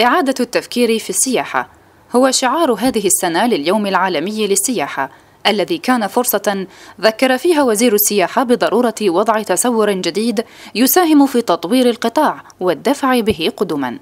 إعادة التفكير في السياحة هو شعار هذه السنة لليوم العالمي للسياحة الذي كان فرصة ذكر فيها وزير السياحة بضرورة وضع تصور جديد يساهم في تطوير القطاع والدفع به قدما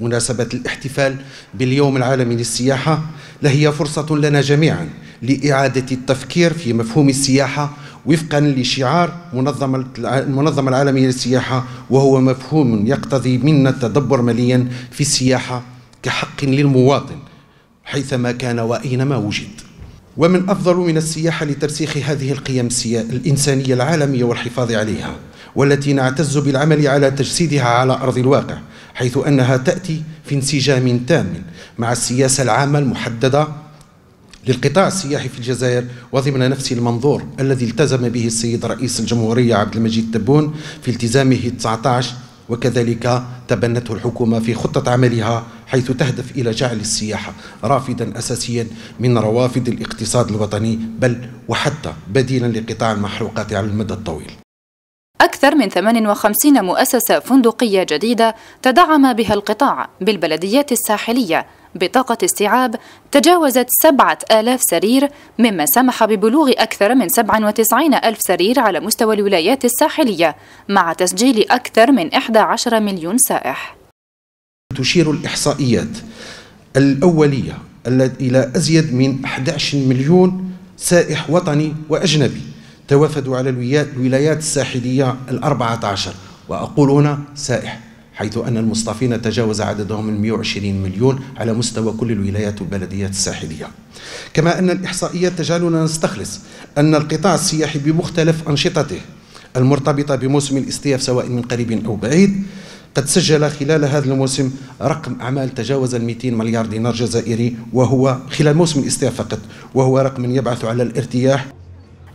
مناسبة الاحتفال باليوم العالمي للسياحة لهي فرصة لنا جميعا لإعادة التفكير في مفهوم السياحة وفقا لشعار منظمة المنظمة العالمية للسياحة وهو مفهوم يقتضي منا التدبر مليا في السياحة كحق للمواطن حيثما كان وأينما وجد ومن أفضل من السياحة لترسيخ هذه القيم الإنسانية العالمية والحفاظ عليها والتي نعتز بالعمل على تجسيدها على أرض الواقع حيث أنها تأتي في انسجام تام مع السياسة العامة المحددة للقطاع السياحي في الجزائر وضمن نفس المنظور الذي التزم به السيد رئيس الجمهورية عبد المجيد تبون في التزامه 19 وكذلك تبنته الحكومة في خطة عملها حيث تهدف إلى جعل السياحة رافدا أساسيا من روافد الاقتصاد الوطني بل وحتى بديلا لقطاع المحروقات على المدى الطويل أكثر من 58 مؤسسة فندقية جديدة تدعم بها القطاع بالبلديات الساحلية بطاقة استيعاب تجاوزت 7000 سرير مما سمح ببلوغ أكثر من 97 ألف سرير على مستوى الولايات الساحلية مع تسجيل أكثر من 11 مليون سائح تشير الإحصائيات الأولية إلى أزيد من 11 مليون سائح وطني وأجنبي توافدوا على الولايات الساحلية الأربعة عشر وأقول هنا سائح حيث أن المصطفين تجاوز عددهم 120 مليون على مستوى كل الولايات والبلديات الساحلية كما أن الإحصائيات تجعلنا نستخلص أن القطاع السياحي بمختلف أنشطته المرتبطة بموسم الاستياف سواء من قريب أو بعيد قد سجل خلال هذا الموسم رقم أعمال تجاوز ال 200 مليار دينار جزائري وهو خلال موسم الاستياف فقط وهو رقم يبعث على الارتياح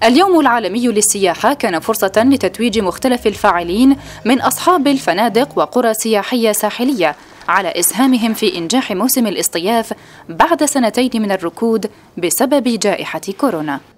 اليوم العالمي للسياحة كان فرصة لتتويج مختلف الفاعلين من أصحاب الفنادق وقرى سياحية ساحلية على إسهامهم في إنجاح موسم الاصطياف بعد سنتين من الركود بسبب جائحة كورونا